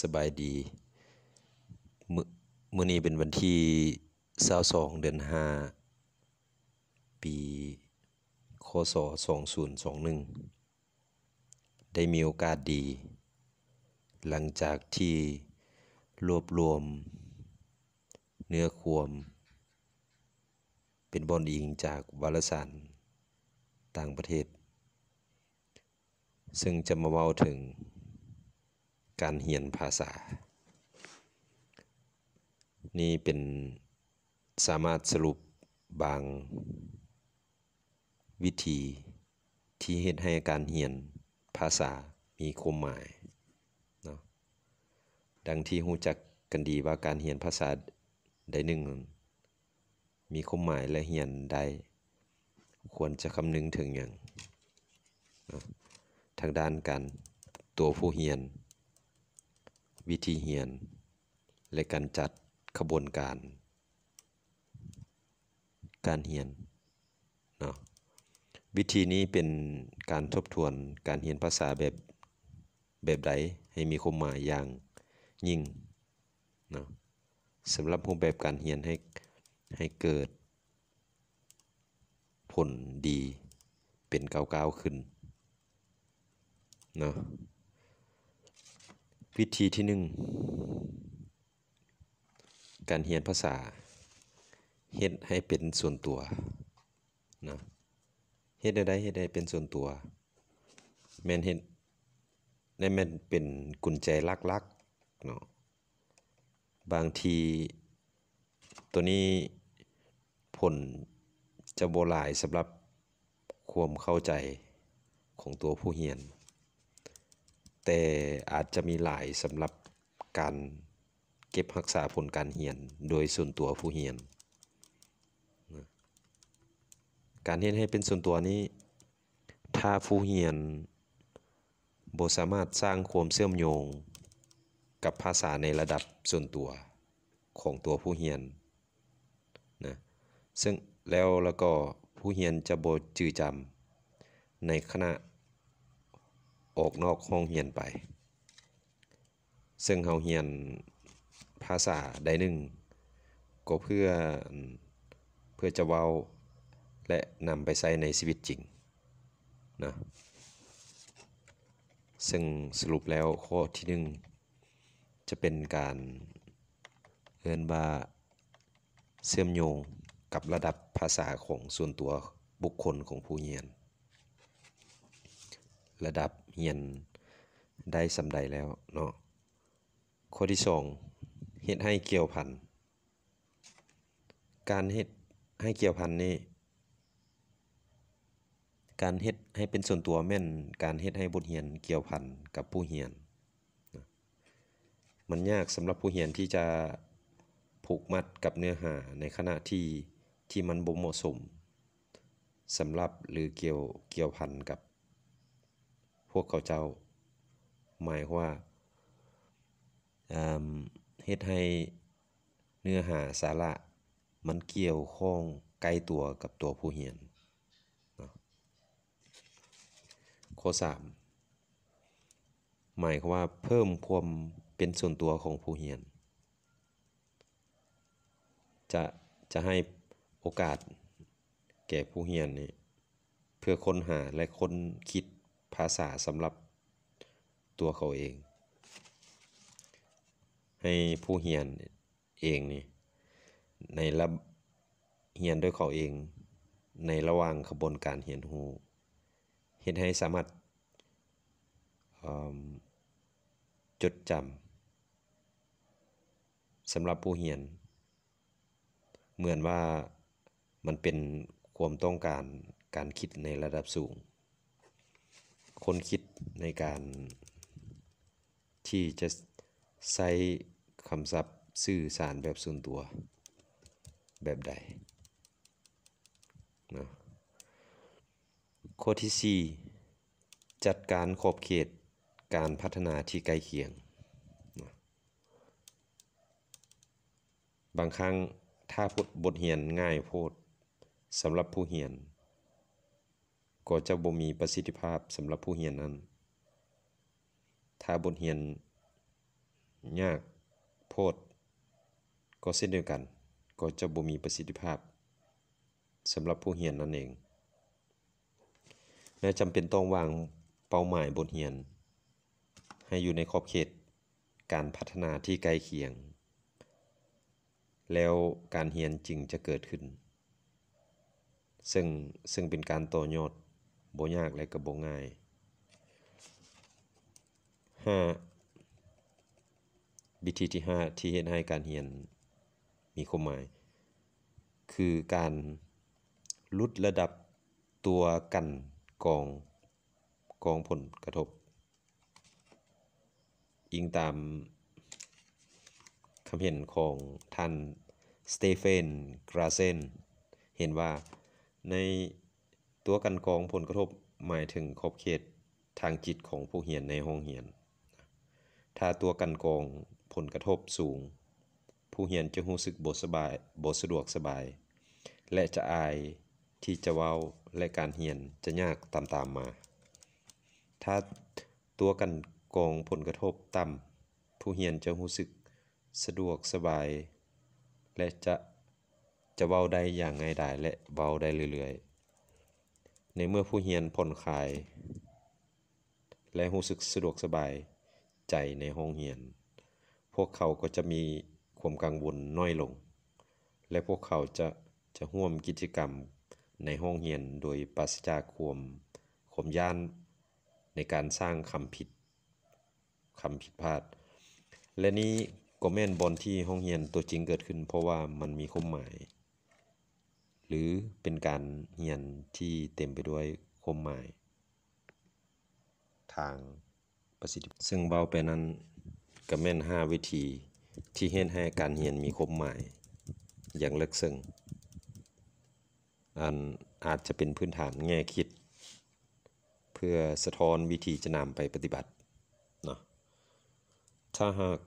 สบายดีมืมื้อนี้เป็นวันที่22เดือน5ปี คศ2021ได้มีโอกาสดี หลังจากที่รวบรวมเนื้อควม เป็นบอลอิงจาก วารสาร ต่างประเทศ ซึ่งจะมาเมาถึงการเรียนภาษา นี่เป็นสามารถสรุปบางวิธีที่เหตุให้การเรียนภาษามีความหมายเนาะดังที่รู้จักกันดีว่าการเรียนภาษาใดหนึ่ง มีความหมายและเรียนใดควรจะคำนึงถึงอย่าง ทางด้านการตัวผู้เรียนวิธีเฮียน และการจัดขบวนการ การเฮียน เนาะวิธีนี้เป็นการทบทวนการเฮียนภาษาแบบแบบใดให้มีความหมายอย่างยิ่ง เนาะสำหรับรูปแบบการเฮียนให้ให้เกิด ผลดีเป็นก้าวๆขึ้น เนาะวิธีที่หนึ่ง การเรียนภาษาเฮ็ดให้เป็นส่วนตัวนะเฮ็ดได้เฮ็ดได้เป็นส่วนตัว แม่นเฮ็ดในแม่นเป็นกุญแจลักๆเนาะบางทีตัวนี้ผลจะโบหลายสำหรับความเข้าใจของตัวผู้เรียนแต่อาจจะมีหลายสำหรับการเก็บรักษาผลการเรียน โดยส่วนตัวผู้เรียน การเรียนให้เป็นส่วนตัวนี้ ถ้าผู้เรียนบ่สามารถสร้างความเชื่อมโยงกับภาษาในระดับส่วนตัวของตัวผู้เรียนนะซึ่งแล้วแล้วก็ผู้เรียนจะบ่จือจำในขณะออกนอกห้องเรียนไป ซึ่งเฮาเรียนภาษาใดหนึ่งก็เพื่อเพื่อจะเว้า และนำไปใช้ในชีวิตจริงนะ ซึ่งสรุปแล้วข้อที่หนึ่งจะเป็นการเอินว่าเชื่อมโยงกับระดับภาษาของส่วนตัวบุคคลของผู้เรียน ระดับเฮียนได้สำใดแล้วเนาะข้อที่สองเฮ็ดให้เกี่ยวพัน การเฮ็ดให้เกี่ยวพันนี่การเฮ็ดให้เป็นส่วนตัวแม่น การเฮ็ดให้บทเรียนเกี่ยวพันกับผู้เรียนมันยากสำหรับผู้เรียนที่จะผูกมัดกับเนื้อหาในขณะที่ที่มันบ่เหมาะสมสำหรับหรือเกี่ยวเกี่ยวพันกับพวกเขาเจ้า หมายว่าเฮ็ดให้เนื้อหาสาระมันเกี่ยวข้องใกล้ตัวกับตัวผู้เรียนข้อ3หมายควว่าเพิ่มความเป็นส่วนตัวของผู้เรียน จะจะให้โอกาสแก่ผู้เรียนนี่เพื่อค้นหาและค้นคิดภาษาสำหรับตัวเขาเอง ให้ผู้เฮียนเองนี่ในระเฮียนด้วยเขาเองในระหว่างขบวนการเฮียนหู เห็นให้สามารถจดจำสำหรับผู้เฮียน เหมือนว่ามันเป็นความต้องการการคิดในระดับสูงค้นคิดในการที่จะใช้คำศัพท์สื่อสารแบบส่วนตัวแบบใดนะข้อที่ 4 จัดการขอบเขตการพัฒนาที่ใกล้เคียงนะบางครั้งถ้าพูดบทเรียนง่ายโพดสำหรับผู้เรียนก็จะบ่มีประสิทธิภาพสำหรับผู้เรียนนั้น ถ้าบทเรียนยากโพดก็เช่นเดียวกัน ก็จะบ่มีประสิทธิภาพสำหรับผู้เรียนนั่นเองและจำเป็นต้องวางเป้าหมายบทเรียน ให้อยู่ในขอบเขต การพัฒนาที่ใกล้เคียง แล้วการเรียนจริงจะเกิดขึ้น ซึ่งซึ่งเป็นการต่อยอดบยาก และกับบง่าย ห้าวิธีที่ห้าที่เห็นให้การเรียนมีความหมาย คือการลดระดับตัวกันกองกองผลกระทบ อิงตามคำเห็นของท่านสเตเฟนกราเซน เห็นว่าในตัวกันกองผลกระทบหมายถึงขอบเขตทางจิตของผู้เรียนในห้องเรียน ถ้าตัวกันกองผลกระทบสูง ผู้เรียนจะรู้สึกบสบายบสะดวกสบาย และจะอายที่จะเว้าและการเรียนจะยากตามตามมา ถ้าตัวกันกองผลกระทบต่ำผู้เรียนจะรู้สึกสะดวกสบาย และจะจะเว้าได้อย่างง่ายดายและเว้าได้เรื่อย ๆในเมื่อผู้เฮียนผ่อนคลายและรู้สึกสะดวกสบายใจในห้องเฮียน พวกเขาก็จะมีความกังวลน้อยลง และพวกเขาจะจะร่วมกิจกรรมในห้องเฮียนโดยปราศจากความขมย่าน ในการสร้างคำผิดคำผิดพลาด และนี้ก็แม่นบอลที่ห้องเฮียนตัวจริงเกิดขึ้นเพราะว่ามันมีความหมายหรือเป็นการเฮียนที่เต็มไปด้วยคมหมาย ทางประสิทธิซึ่งเบ้าไปนั้นก็แม่น 5 วิธีที่เห็นให้การเฮียนมีคมหมาย อย่างลึกซึ่งอันอาจจะเป็นพื้นฐานแง่คิด เพื่อสะท้อนวิธีจะนำไปปฏิบัติเนาะถ้าหาก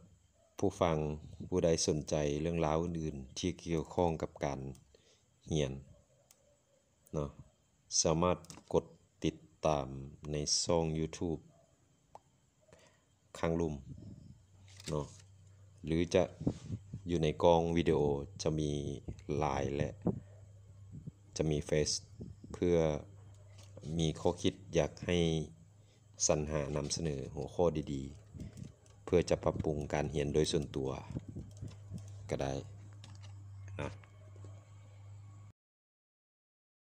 ผู้ฟังผู้ใดสนใจเรื่องราวอื่นๆที่เกี่ยวข้องกับการเหียนเนาะ สามารถกดติดตามในช่อง YouTube ข้างลุ่มเนาะ หรือจะอยู่ในกองวิดีโอจะมีไลน์และ จะมีเฟซเพื่อมีข้อคิดอยากให้สรรหานำเสนอหัวข้อดีๆ เพื่อจะปรับปรุงการเรียนโดยส่วนตัวก็ได้